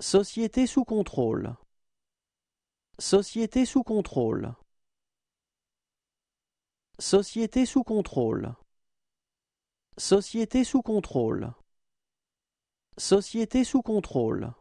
Société sous contrôle. Société sous contrôle. Société sous contrôle. Société sous contrôle. Société sous contrôle.